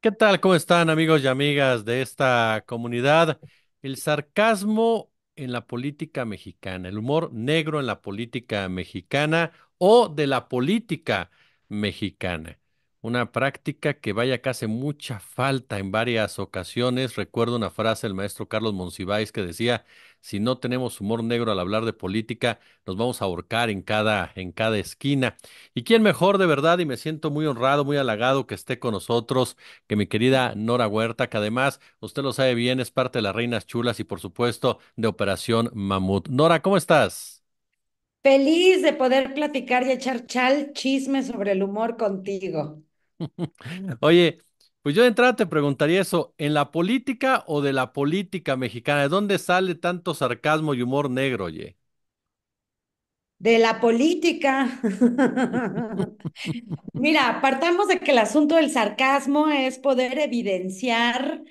¿Qué tal? ¿Cómo están amigos y amigas de esta comunidad? El sarcasmo en la política mexicana, el humor negro en la política mexicana o de la política mexicana una práctica que vaya casi mucha falta en varias ocasiones. Recuerdo una frase del maestro Carlos Monsiváis que decía, si no tenemos humor negro al hablar de política, nos vamos a ahorcar en cada, en cada esquina. ¿Y quién mejor de verdad? Y me siento muy honrado, muy halagado que esté con nosotros, que mi querida Nora Huerta, que además, usted lo sabe bien, es parte de las Reinas Chulas y por supuesto de Operación Mamut. Nora, ¿cómo estás? Feliz de poder platicar y echar chal chisme sobre el humor contigo. Oye, pues yo de entrada te preguntaría eso, ¿en la política o de la política mexicana? ¿De dónde sale tanto sarcasmo y humor negro, oye? De la política. Mira, partamos de que el asunto del sarcasmo es poder evidenciar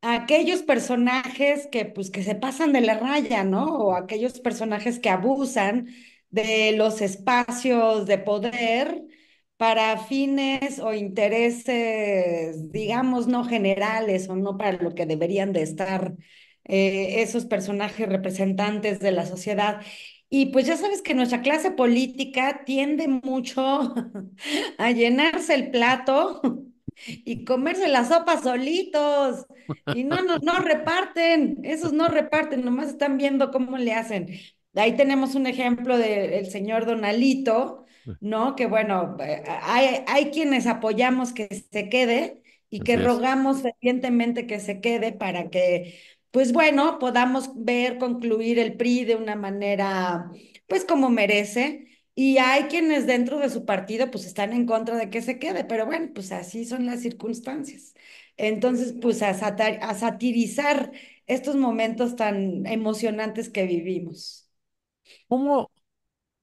a aquellos personajes que, pues, que se pasan de la raya, ¿no? O aquellos personajes que abusan de los espacios de poder para fines o intereses, digamos, no generales o no para lo que deberían de estar eh, esos personajes representantes de la sociedad. Y pues ya sabes que nuestra clase política tiende mucho a llenarse el plato y comerse la sopa solitos. Y no, no, no reparten, esos no reparten, nomás están viendo cómo le hacen ahí tenemos un ejemplo del señor Donalito, ¿no? Que bueno, eh, hay, hay, quienes apoyamos que se quede y que rogamos fervientemente que se quede para que, pues bueno, podamos ver concluir el PRI de una manera, pues como merece. Y hay quienes dentro de su partido pues están en contra de que se quede, pero bueno, pues así son las circunstancias. Entonces, pues a satirizar estos momentos tan emocionantes que vivimos. ¿Cómo,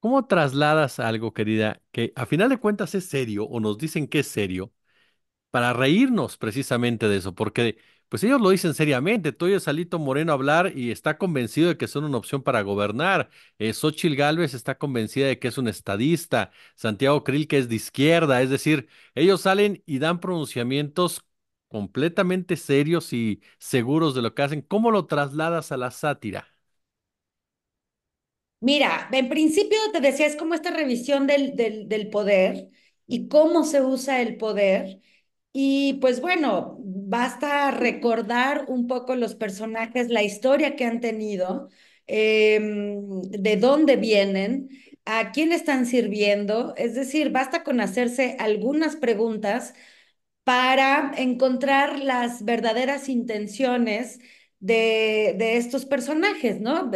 cómo trasladas algo, querida, que a final de cuentas es serio o nos dicen que es serio, para reírnos precisamente de eso? Porque pues ellos lo dicen seriamente. Tú Salito Moreno hablar y está convencido de que son una opción para gobernar. Eh, Gálvez está convencida de que es un estadista. Santiago Krill que es de izquierda. Es decir, ellos salen y dan pronunciamientos completamente serios y seguros de lo que hacen. ¿Cómo lo trasladas a la sátira? Mira, en principio te decía, es como esta revisión del, del, poder y cómo se usa el poder. Y pues bueno, basta recordar un poco los personajes, la historia que han tenido, em, de dónde vienen, a quién están sirviendo. Es decir, basta con hacerse algunas preguntas para encontrar las verdaderas intenciones de, de estos personajes, ¿no?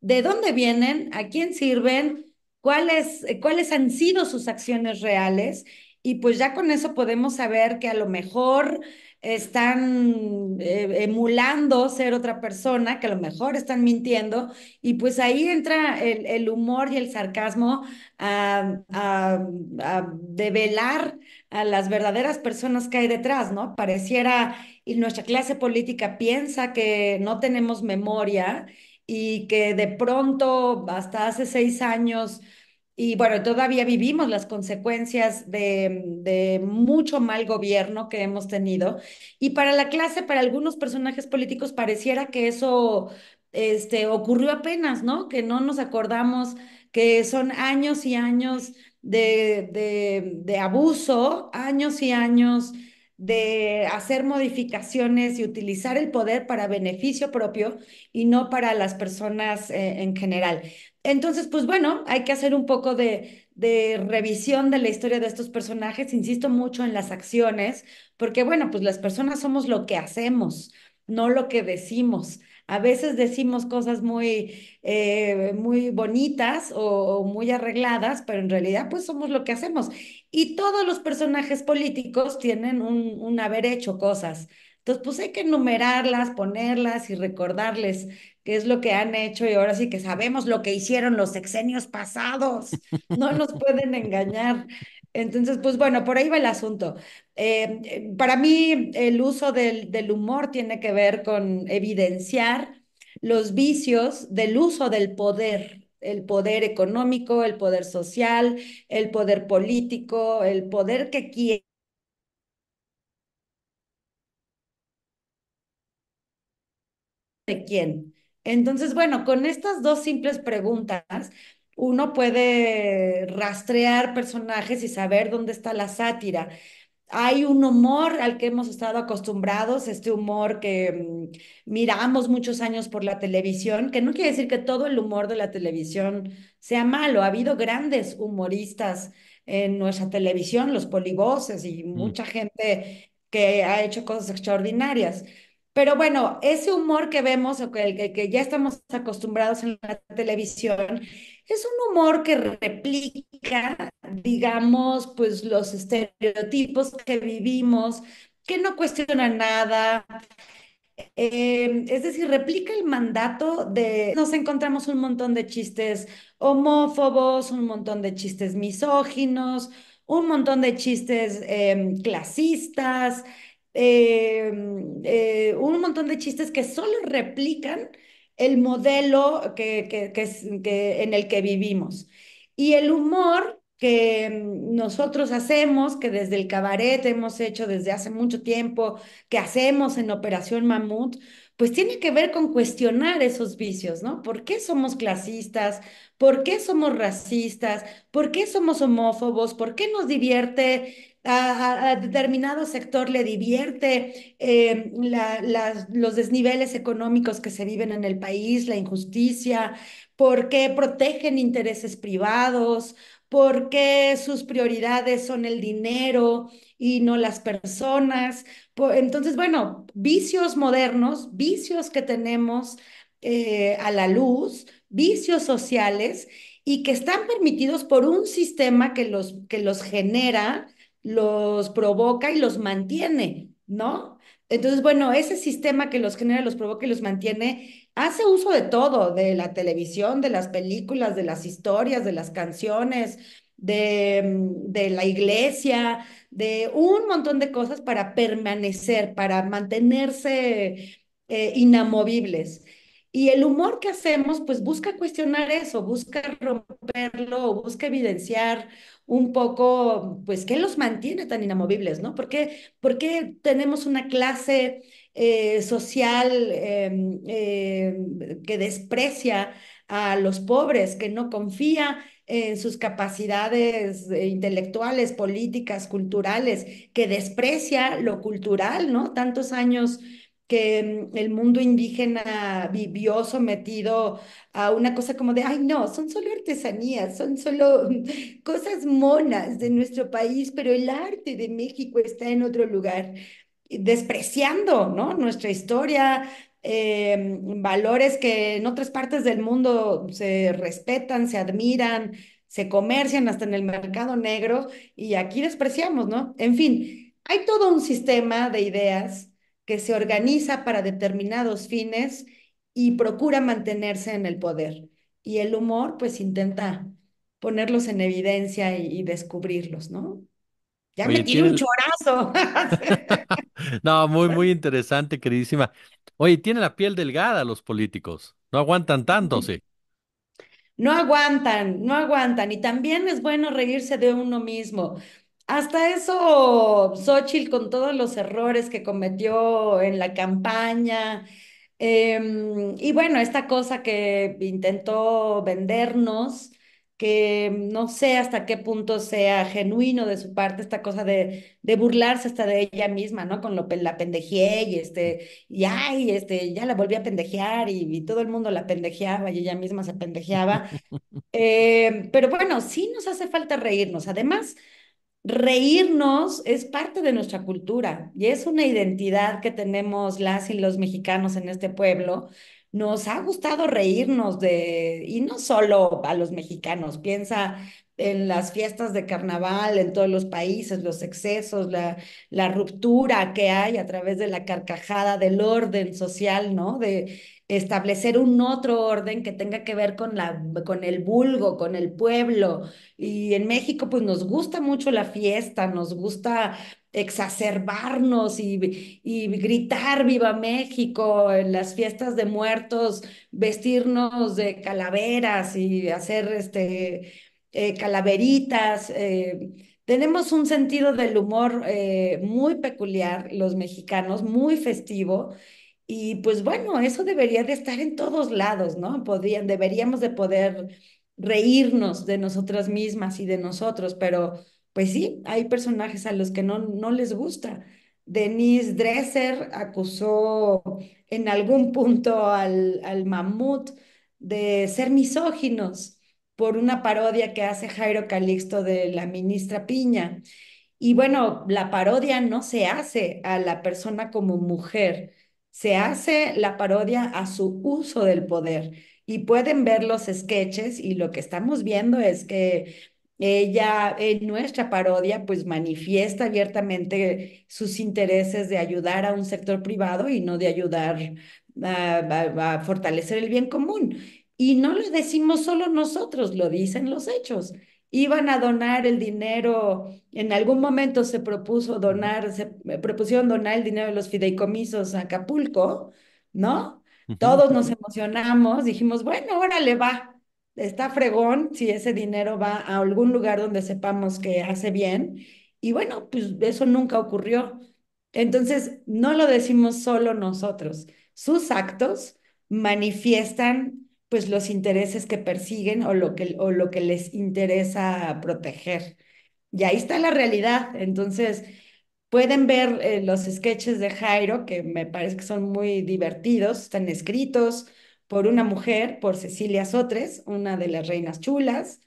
de dónde vienen, a quién sirven, cuáles, cuáles han sido sus acciones reales y pues ya con eso podemos saber que a lo mejor están eh, emulando ser otra persona, que a lo mejor están mintiendo, y pues ahí entra el, humor y el sarcasmo a, a, a, develar a las verdaderas personas que hay detrás, ¿no? Pareciera, y nuestra clase política piensa que no tenemos memoria y que de pronto hasta hace seis años, y bueno, todavía vivimos las consecuencias de, mucho mal gobierno que hemos tenido, y para la clase, para algunos personajes políticos, pareciera que eso este, ocurrió apenas, ¿no? Que no nos acordamos que son años y años de, de, de abuso, años y años de hacer modificaciones y utilizar el poder para beneficio propio y no para las personas eh, en general. Entonces, pues bueno, hay que hacer un poco de, de, revisión de la historia de estos personajes, insisto mucho en las acciones, porque bueno, pues las personas somos lo que hacemos, no lo que decimos. A veces decimos cosas muy, eh, muy bonitas o, muy arregladas, pero en realidad pues somos lo que hacemos. Y todos los personajes políticos tienen un, un haber hecho cosas. Entonces pues hay que enumerarlas, ponerlas y recordarles qué es lo que han hecho y ahora sí que sabemos lo que hicieron los sexenios pasados. No nos pueden engañar. Entonces, pues bueno, por ahí va el asunto. Eh, eh, para mí, el uso del, del, humor tiene que ver con evidenciar los vicios del uso del poder, el poder económico, el poder social, el poder político, el poder que quiere. ¿De quién? Entonces, bueno, con estas dos simples preguntas, uno puede rastrear personajes y saber dónde está la sátira. Hay un humor al que hemos estado acostumbrados, este humor que mm, miramos muchos años por la televisión, que no quiere decir que todo el humor de la televisión sea malo. Ha habido grandes humoristas en nuestra televisión, los polivoces y mm. mucha gente que ha hecho cosas extraordinarias. Pero bueno, ese humor que vemos o que, ya estamos acostumbrados en la televisión es un humor que replica, digamos, pues los estereotipos que vivimos, que no cuestiona nada, em, es decir, replica el mandato de, nos encontramos un montón de chistes homófobos, un montón de chistes misóginos, un montón de chistes em, clasistas, Em, eh, un montón de chistes que solo replican el modelo en el que vivimos. Y el humor que em, nosotros hacemos, que desde el cabaret hemos hecho desde hace mucho tiempo, que hacemos en Operación Mamut, pues tiene que ver con cuestionar esos vicios, ¿no? ¿Por qué somos clasistas? ¿Por qué somos racistas? ¿Por qué somos homófobos? ¿Por qué nos divierte a, determinado sector le divierte eh, los desniveles económicos que se viven en el país, la injusticia, ¿Por qué protegen intereses privados, ¿Por qué sus prioridades son el dinero, y no las personas. Entonces, bueno, vicios modernos, vicios que tenemos eh, a la luz, vicios sociales y que están permitidos por un sistema que los, que los genera, los provoca y los mantiene, ¿no? Entonces, bueno, ese sistema que los genera, los provoca y los mantiene, hace uso de todo, de la televisión, de las películas, de las historias, de las canciones, de, mm, de la iglesia, de un montón de cosas para permanecer, para mantenerse eh, inamovibles. Y el humor que hacemos, pues busca cuestionar eso, busca romperlo, busca evidenciar un poco, pues, qué los mantiene tan inamovibles, ¿no? ¿Por qué, tenemos una clase eh, social em, em, que desprecia a los pobres, que no confía en sus capacidades eh, intelectuales, políticas, culturales, que desprecia lo cultural, ¿no? Tantos años que mm, el mundo indígena vivió sometido a una cosa como de, ay no, son solo artesanías, son solo cosas monas de nuestro país, pero el arte de México está en otro lugar, despreciando ¿no? nuestra historia, Em, valores que en otras partes del mundo se respetan, se admiran, se comercian hasta en el mercado negro y aquí despreciamos, ¿no? En fin, hay todo un sistema de ideas que se organiza para determinados fines y procura mantenerse en el poder. Y el humor pues intenta ponerlos en evidencia y, descubrirlos, ¿no? Ya me tiene un chorazo. no, muy, muy interesante, queridísima. Oye, tiene la piel delgada los políticos. No aguantan tanto, sí. No aguantan, no aguantan. Y también es bueno reírse de uno mismo. Hasta eso, Xochitl, con todos los errores que cometió en la campaña, em, y bueno, esta cosa que intentó vendernos, que mm, no sé hasta qué punto sea genuino de su parte esta cosa de, de burlarse hasta de ella misma, ¿no? Con lo la pendejía y este, y ay, este, ya la volví a pendejear y, todo el mundo la pendejeaba y ella misma se pendejeaba. Eh, pero bueno, sí nos hace falta reírnos. Además, reírnos es parte de nuestra cultura y es una identidad que tenemos las y los mexicanos en este pueblo nos ha gustado reírnos de, y no solo a los mexicanos, piensa en las fiestas de carnaval en todos los países, los excesos, la, ruptura que hay a través de la carcajada del orden social, ¿no? De establecer un otro orden que tenga que ver con, la, con el vulgo, con el pueblo. Y en México, pues nos gusta mucho la fiesta, nos gusta exacerbarnos y, y gritar viva México en las fiestas de muertos, vestirnos de calaveras y hacer este eh, calaveritas. Eh, tenemos un sentido del humor eh, muy peculiar, los mexicanos, muy festivo. Y pues bueno, eso debería de estar en todos lados, ¿no? Podrían, deberíamos de poder reírnos de nosotras mismas y de nosotros, pero pues sí, hay personajes a los que no, les gusta. Denise Dresser acusó en algún punto al, al mamut de ser misóginos por una parodia que hace Jairo Calixto de la ministra Piña. Y bueno, la parodia no se hace a la persona como mujer, se hace la parodia a su uso del poder. Y pueden ver los sketches y lo que estamos viendo es que ella en nuestra parodia pues manifiesta abiertamente sus intereses de ayudar a un sector privado y no de ayudar a fortalecer el bien común. Y no lo decimos solo nosotros, lo dicen los hechos. Iban a donar el dinero, en algún momento se propuso donar, se eh, propusieron donar el dinero de los fideicomisos a Acapulco, ¿no? Todos nos emocionamos, dijimos, bueno, órale, va, está fregón si ese dinero va a algún lugar donde sepamos que hace bien. Y bueno, pues eso nunca ocurrió. Entonces, no lo decimos solo nosotros. Sus actos manifiestan pues los intereses que persiguen o lo que, o lo que les interesa proteger. Y ahí está la realidad. Entonces, pueden ver eh, los sketches de Jairo, que me parece que son muy divertidos, están escritos por una mujer, por Cecilia Sotres, una de las reinas chulas.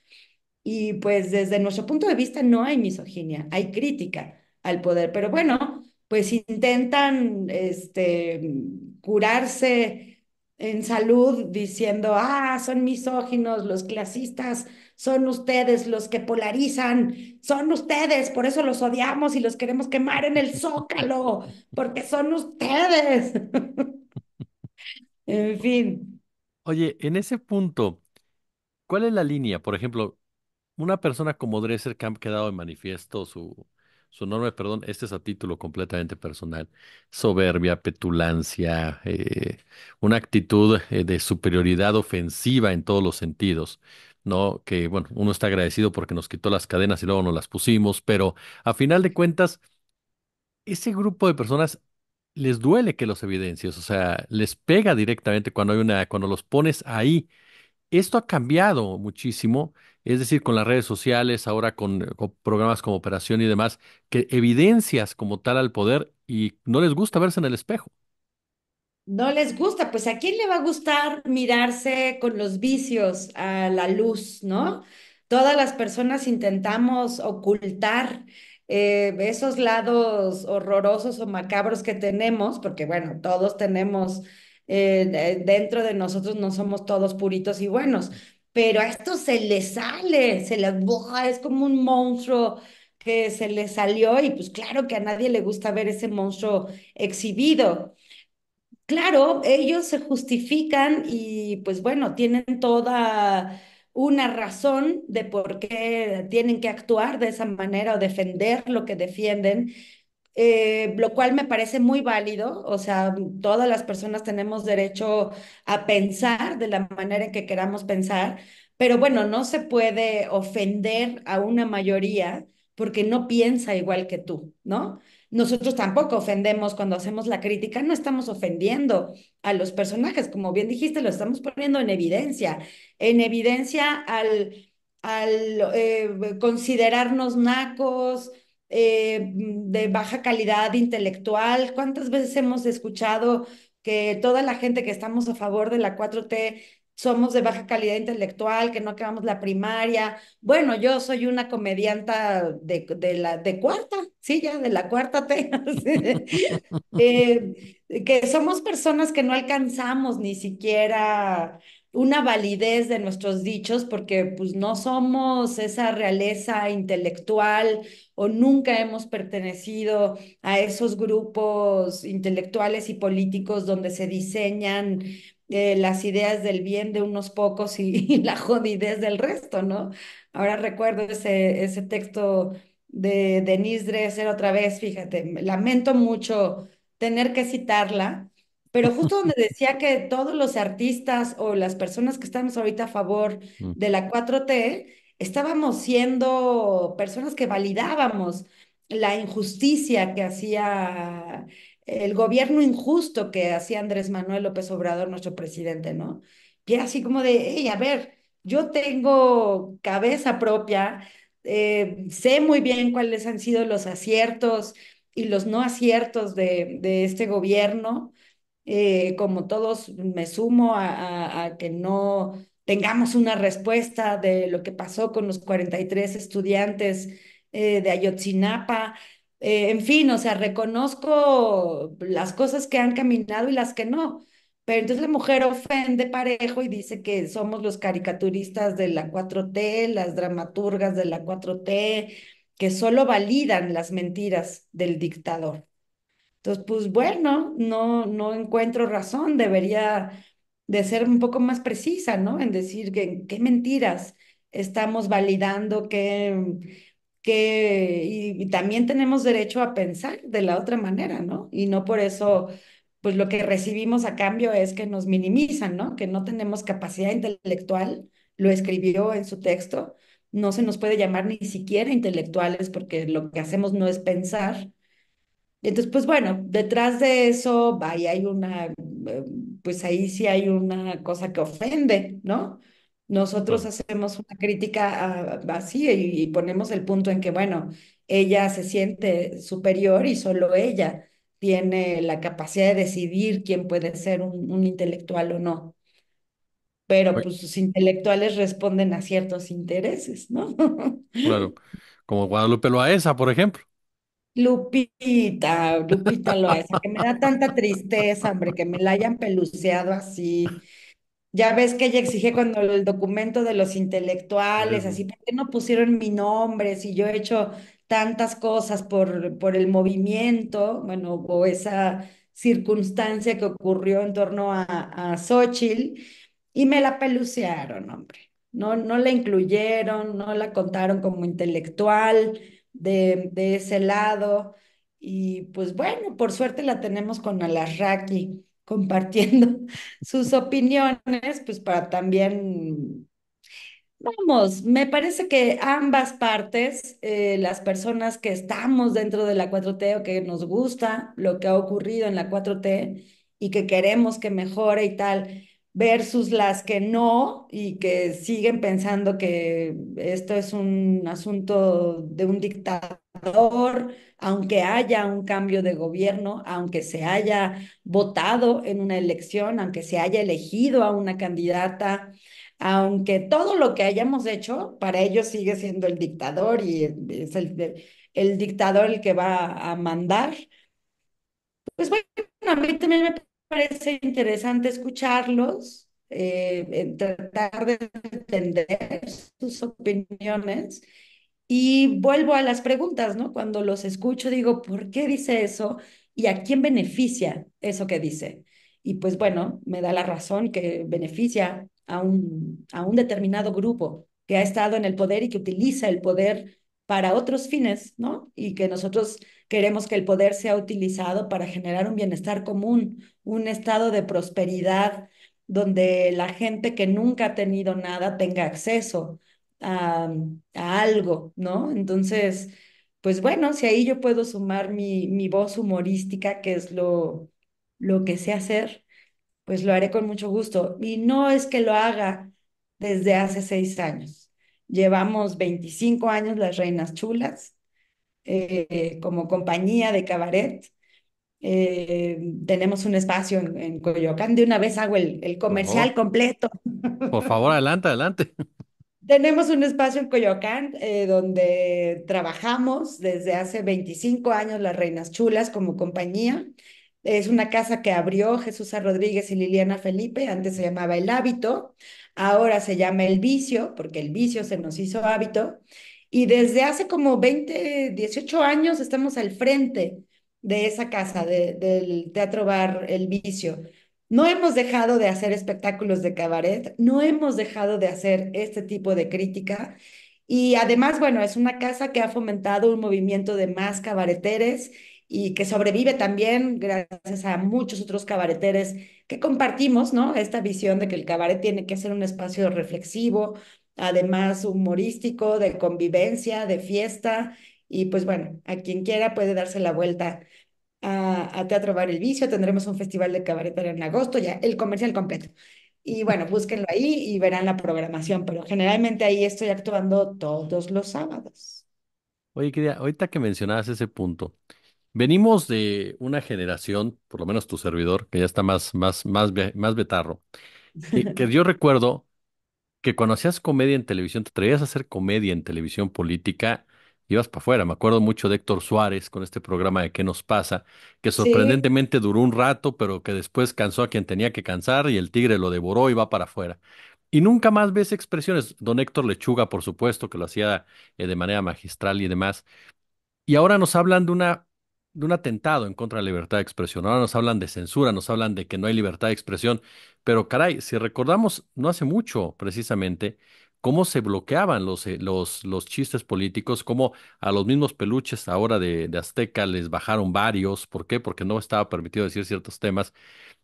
Y pues desde nuestro punto de vista no hay misoginia, hay crítica al poder, pero bueno, pues intentan este, curarse en salud diciendo, ah, son misóginos, los clasistas, son ustedes los que polarizan, son ustedes, por eso los odiamos y los queremos quemar en el zócalo, porque son ustedes. en fin. Oye, en ese punto, ¿cuál es la línea? Por ejemplo, una persona como Dresser que ha quedado en manifiesto su su enorme, perdón, este es a título completamente personal, soberbia, petulancia, eh, una actitud eh, de superioridad ofensiva en todos los sentidos, ¿no? Que, bueno, uno está agradecido porque nos quitó las cadenas y luego nos las pusimos, pero a final de cuentas, ese grupo de personas les duele que los evidencias, o sea, les pega directamente cuando hay una, cuando los pones ahí. Esto ha cambiado muchísimo es decir, con las redes sociales, ahora eh, con, programas como Operación y demás, que evidencias como tal al poder y no les gusta verse en el espejo. No les gusta, pues a quién le va a gustar mirarse con los vicios a la luz, ¿no? Todas las personas intentamos ocultar eh, esos lados horrorosos o macabros que tenemos, porque bueno, todos tenemos eh, dentro de nosotros no somos todos puritos y buenos, pero a esto se le sale, se les es como un monstruo que se le salió y pues claro que a nadie le gusta ver ese monstruo exhibido. Claro, ellos se justifican y pues bueno, tienen toda una razón de por qué tienen que actuar de esa manera o defender lo que defienden, eh, lo cual me parece muy válido, o sea, todas las personas tenemos derecho a pensar de la manera en que queramos pensar, pero bueno, no se puede ofender a una mayoría porque no piensa igual que tú, ¿no? Nosotros tampoco ofendemos cuando hacemos la crítica, no estamos ofendiendo a los personajes, como bien dijiste, lo estamos poniendo en evidencia, en evidencia al, al eh, considerarnos nacos, eh, de baja calidad intelectual. ¿Cuántas veces hemos escuchado que toda la gente que estamos a favor de la 4T somos de baja calidad intelectual, que no acabamos la primaria. Bueno, yo soy una comedianta de, la de cuarta, sí, ya de la cuarta T. Eh, que somos personas que no alcanzamos ni siquiera una validez de nuestros dichos porque pues no somos esa realeza intelectual o nunca hemos pertenecido a esos grupos intelectuales y políticos donde se diseñan eh, las ideas del bien de unos pocos y, la jodidez del resto, ¿no? Ahora recuerdo ese, ese texto de Denise Dresser otra vez, fíjate, lamento mucho tener que citarla, pero justo donde decía que todos los artistas o las personas que estamos ahorita a favor mm. de la 4T estábamos siendo personas que validábamos la injusticia que hacía el gobierno injusto que hacía Andrés Manuel López Obrador, nuestro presidente, ¿no? Y era así como de, hey, a ver, yo tengo cabeza propia, eh, sé muy bien cuáles han sido los aciertos y los no aciertos de, este gobierno. Eh, como todos, me sumo a que no tengamos una respuesta de lo que pasó con los 43 estudiantes eh, de Ayotzinapa. Eh, en fin, o sea, reconozco las cosas que han caminado y las que no. Pero entonces la mujer ofende parejo y dice que somos los caricaturistas de la 4T, las dramaturgas de la 4T, que solo validan las mentiras del dictador. Entonces, pues bueno, no, no encuentro razón, debería de ser un poco más precisa, ¿no? En decir que, qué mentiras estamos validando, qué, que y, también tenemos derecho a pensar de la otra manera, ¿no? Y no por eso, pues lo que recibimos a cambio es que nos minimizan, ¿no? Que no tenemos capacidad intelectual, lo escribió en su texto, no se nos puede llamar ni siquiera intelectuales porque lo que hacemos no es pensar. Entonces, pues bueno, detrás de eso, vaya hay una eh, pues ahí sí hay una cosa que ofende, ¿no? Nosotros hacemos una crítica ah, así y, ponemos el punto en que, bueno, ella se siente superior y solo ella tiene la capacidad de decidir quién puede ser un, intelectual o no. Pero pues sus intelectuales responden a ciertos intereses, ¿no? Claro, como Guadalupe Loaesa, por ejemplo. Lupita, Lupita lo hace, que me da tanta tristeza, hombre, que me la hayan peluceado así. Ya ves que ella exige cuando el documento de los intelectuales, así, ¿por qué no pusieron mi nombre? Si yo he hecho tantas cosas por, por el movimiento, bueno, o esa circunstancia que ocurrió en torno a, a y me la pelucearon, hombre. No, no la incluyeron, no la contaron como intelectual de, ese lado. Y pues bueno, por suerte la tenemos con Alarraqui compartiendo sus opiniones, pues para también, vamos, me parece que ambas partes, eh, las personas que estamos dentro de la 4T o que nos gusta lo que ha ocurrido en la 4T y que queremos que mejore y tal, versus las que no y que siguen pensando que esto es un asunto de un dictador, aunque haya un cambio de gobierno, aunque se haya votado en una elección, aunque se haya elegido a una candidata, aunque todo lo que hayamos hecho, para ellos sigue siendo el dictador y es el, el dictador el que va a mandar. Pues bueno, a mí también me parece interesante escucharlos, eh, eh, tratar de entender sus opiniones y vuelvo a las preguntas, ¿no? Cuando los escucho digo, ¿por qué dice eso? ¿Y a quién beneficia eso que dice? Y pues bueno, me da la razón que beneficia a un, a un determinado grupo que ha estado en el poder y que utiliza el poder para otros fines, ¿no? Y que nosotros Queremos que el poder sea utilizado para generar un bienestar común, un estado de prosperidad donde la gente que nunca ha tenido nada tenga acceso a, algo, ¿no? Entonces, pues bueno, si ahí yo puedo sumar mi, mi voz humorística, que es lo, lo que sé hacer, pues lo haré con mucho gusto. Y no es que lo haga desde hace seis años. Llevamos 25 años las Reinas Chulas eh, como compañía de cabaret. Eh, tenemos un espacio en, Coyoacán. De una vez hago el, comercial completo. Por favor, adelante, adelante. Tenemos un espacio en Coyoacán eh, donde trabajamos desde hace 25 años las Reinas Chulas como compañía. Es una casa que abrió Jesús Rodríguez y Liliana Felipe, antes se llamaba El Hábito, ahora se llama El Vicio, porque el vicio se nos hizo hábito. Y desde hace como 20, 18 años estamos al frente de esa casa, del Teatro Bar El Vicio. No hemos dejado de hacer espectáculos de cabaret, no hemos dejado de hacer este tipo de crítica. Y además, bueno, es una casa que ha fomentado un movimiento de más cabareteres y que sobrevive también gracias a muchos otros cabareteres que compartimos, ¿no? Esta visión de que el cabaret tiene que ser un espacio reflexivo, además humorístico, de convivencia, de fiesta. Y pues bueno, a quien quiera puede darse la vuelta a, a Teatro Bar El Vicio. Tendremos un festival de cabaret en agosto, ya el comercial completo. Y bueno, búsquenlo ahí y verán la programación, pero generalmente ahí estoy actuando todos los sábados. Oye, querida, ahorita que mencionabas ese punto, venimos de una generación, por lo menos tu servidor, que ya está más, más, más, más betarro, que, que yo recuerdo que cuando hacías comedia en televisión, te atrevías a hacer comedia en televisión política, ibas para afuera. Me acuerdo mucho de Héctor Suárez con este programa de ¿Qué nos pasa? que sorprendentemente duró un rato, pero que después cansó a quien tenía que cansar y el tigre lo devoró y va para afuera. Y nunca más ves expresiones. Don Héctor Lechuga, por supuesto, que lo hacía eh, de manera magistral y demás. Y ahora nos hablan de una de un atentado en contra de la libertad de expresión. Ahora nos hablan de censura, nos hablan de que no hay libertad de expresión, pero caray, si recordamos no hace mucho precisamente cómo se bloqueaban los, eh, los, chistes políticos, cómo a los mismos peluches ahora de, de Azteca les bajaron varios, ¿por qué? Porque no estaba permitido decir ciertos temas.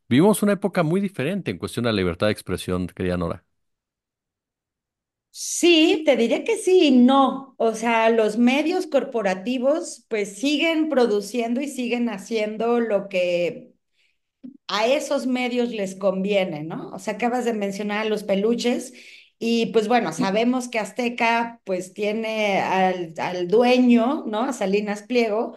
Vivimos una época muy diferente en cuestión de la libertad de expresión, querida Nora. Sí, te diría que sí y no. O sea, los medios corporativos pues siguen produciendo y siguen haciendo lo que a esos medios les conviene, ¿no? O sea, acabas de mencionar a los peluches y pues bueno, sabemos que Azteca pues tiene al, al dueño, ¿no? A Salinas Pliego,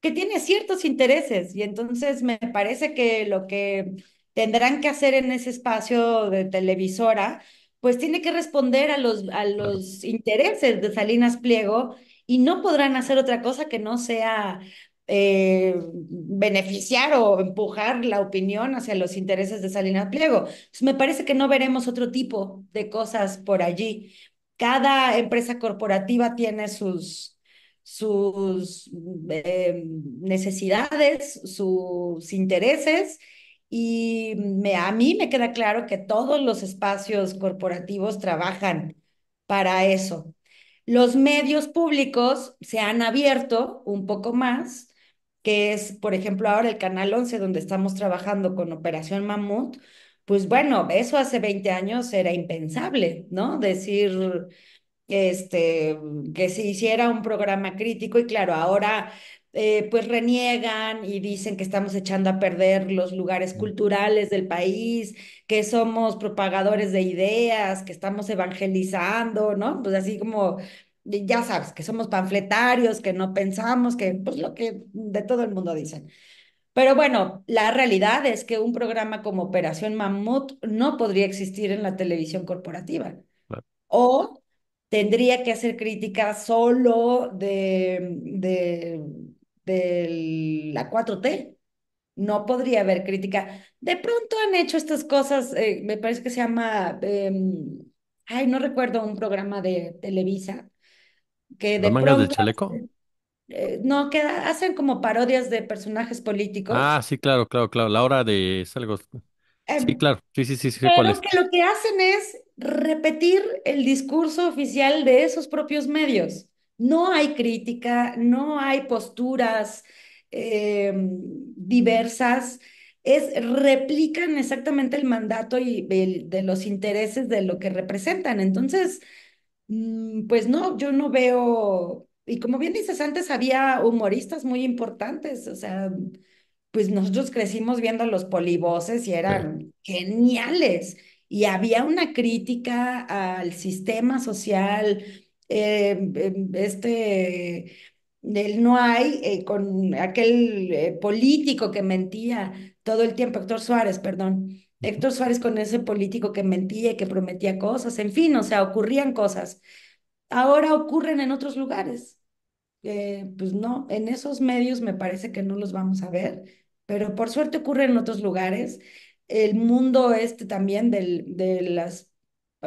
que tiene ciertos intereses y entonces me parece que lo que tendrán que hacer en ese espacio de televisora pues tiene que responder a los, a los intereses de Salinas Pliego y no podrán hacer otra cosa que no sea eh, beneficiar o empujar la opinión hacia los intereses de Salinas Pliego. Pues me parece que no veremos otro tipo de cosas por allí. Cada empresa corporativa tiene sus, sus em, necesidades, sus intereses y a mí me queda claro que todos los espacios corporativos trabajan para eso. Los medios públicos se han abierto un poco más, que es, por ejemplo, ahora el Canal 11, donde estamos trabajando con Operación Mamut. Pues bueno, eso hace 20 años era impensable, ¿no? Decir este, que se hiciera un programa crítico y claro, ahora eh, pues reniegan y dicen que estamos echando a perder los lugares culturales del país, que somos propagadores de ideas, que estamos evangelizando, ¿no? Pues así como, ya sabes, que somos panfletarios, que no pensamos, que pues lo que de todo el mundo dicen. Pero bueno, la realidad es que un programa como Operación Mamut no podría existir en la televisión corporativa. O tendría que hacer crítica solo de de la 4T. No podría haber crítica. De pronto han hecho estas cosas, eh, me parece que se llama, em, ay, no recuerdo un programa de Televisa. Que de mangas chaleco? Eh, no, que hacen como parodias de personajes políticos. Ah, sí, claro, claro, claro. La hora de algo. Sí, em, claro. Sí, sí, sí, sí, lo que hacen es repetir el discurso oficial de esos propios medios. No hay crítica, no hay posturas em, diversas, es replican exactamente el mandato y de los intereses de lo que representan. Entonces, mm, pues no, yo no veo, y como bien dices, antes había humoristas muy importantes, o sea, pues nosotros crecimos viendo los polivoces y eran geniales. Y había una crítica al sistema social, eh, em, este del no hay, eh, con aquel eh, político que mentía todo el tiempo, Héctor Suárez, perdón. Héctor Suárez con ese político que mentía y que prometía cosas, en fin, o sea, ocurrían cosas. Ahora ocurren en otros lugares. pues no, en esos medios me parece que no los vamos a ver, pero por suerte ocurre en otros lugares. El mundo este también del, de las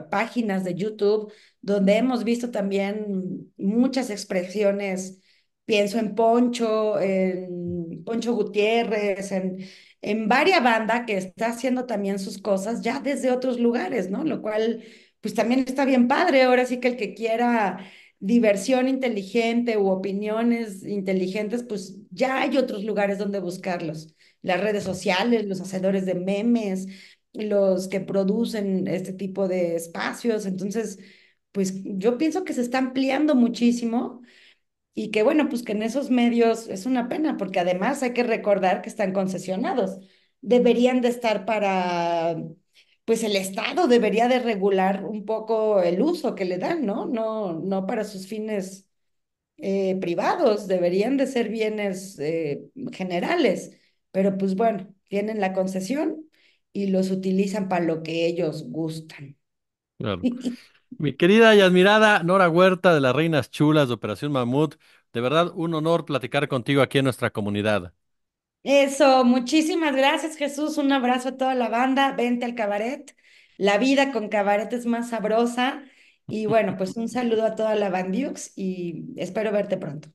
páginas de YouTube donde hemos visto también muchas expresiones. Pienso en Poncho, en Poncho Gutiérrez, en, en varias banda que está haciendo también sus cosas ya desde otros lugares, ¿no? Lo cual, pues también está bien padre. Ahora sí que el que quiera diversión inteligente u opiniones inteligentes, pues ya hay otros lugares donde buscarlos. Las redes sociales, los hacedores de memes, los que producen este tipo de espacios. Entonces, pues yo pienso que se está ampliando muchísimo y que bueno, pues que en esos medios es una pena, porque además hay que recordar que están concesionados. Deberían de estar para, pues el Estado debería de regular un poco el uso que le dan, ¿no? No, no para sus fines eh, privados, deberían de ser bienes eh, generales, pero pues bueno, tienen la concesión y los utilizan para lo que ellos gustan. Mi querida y admirada Nora Huerta de las Reinas Chulas de Operación Mamut, de verdad un honor platicar contigo aquí en nuestra comunidad. Eso, muchísimas gracias Jesús, un abrazo a toda la banda, vente al cabaret, la vida con cabaret es más sabrosa y bueno, pues un saludo a toda la bandiux y espero verte pronto.